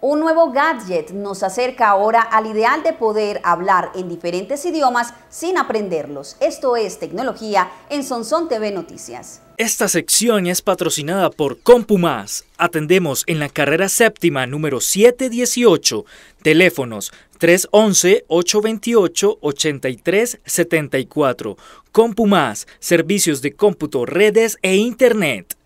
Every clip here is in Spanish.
Un nuevo gadget nos acerca ahora al ideal de poder hablar en diferentes idiomas sin aprenderlos. Esto es tecnología en Sonson TV Noticias. Esta sección es patrocinada por CompuMás. Atendemos en la carrera séptima número 718. Teléfonos 311-828-8374. CompuMás, servicios de cómputo, redes e internet.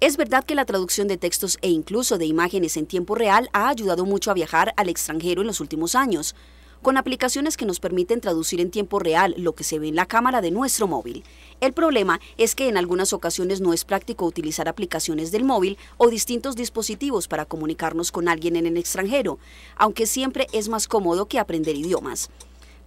Es verdad que la traducción de textos e incluso de imágenes en tiempo real ha ayudado mucho a viajar al extranjero en los últimos años, con aplicaciones que nos permiten traducir en tiempo real lo que se ve en la cámara de nuestro móvil. El problema es que en algunas ocasiones no es práctico utilizar aplicaciones del móvil o distintos dispositivos para comunicarnos con alguien en el extranjero, aunque siempre es más cómodo que aprender idiomas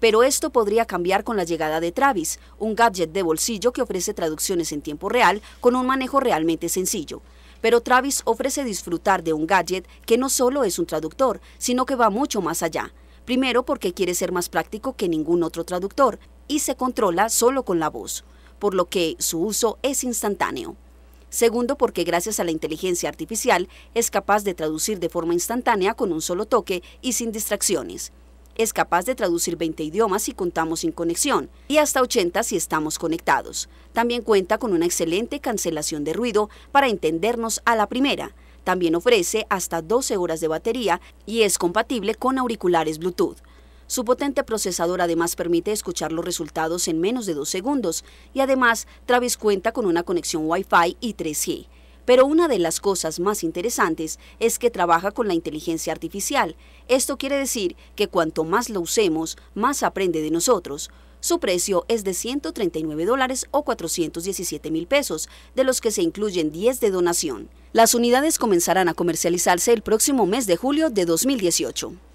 pero esto podría cambiar con la llegada de Travis, un gadget de bolsillo que ofrece traducciones en tiempo real con un manejo realmente sencillo. Pero Travis ofrece disfrutar de un gadget que no solo es un traductor, sino que va mucho más allá. Primero porque quiere ser más práctico que ningún otro traductor y se controla solo con la voz, por lo que su uso es instantáneo. Segundo, porque gracias a la inteligencia artificial es capaz de traducir de forma instantánea con un solo toque y sin distracciones es capaz de traducir 20 idiomas si contamos sin conexión y hasta 80 si estamos conectados. También cuenta con una excelente cancelación de ruido para entendernos a la primera. También ofrece hasta 12 horas de batería y es compatible con auriculares Bluetooth. Su potente procesador además permite escuchar los resultados en menos de 2 segundos y además Travis cuenta con una conexión Wi-Fi y 3G. Pero una de las cosas más interesantes es que trabaja con la inteligencia artificial. Esto quiere decir que cuanto más lo usemos, más aprende de nosotros. Su precio es de 139 dólares o 417 mil pesos, de los que se incluyen 10 de donación. Las unidades comenzarán a comercializarse el próximo mes de julio de 2018.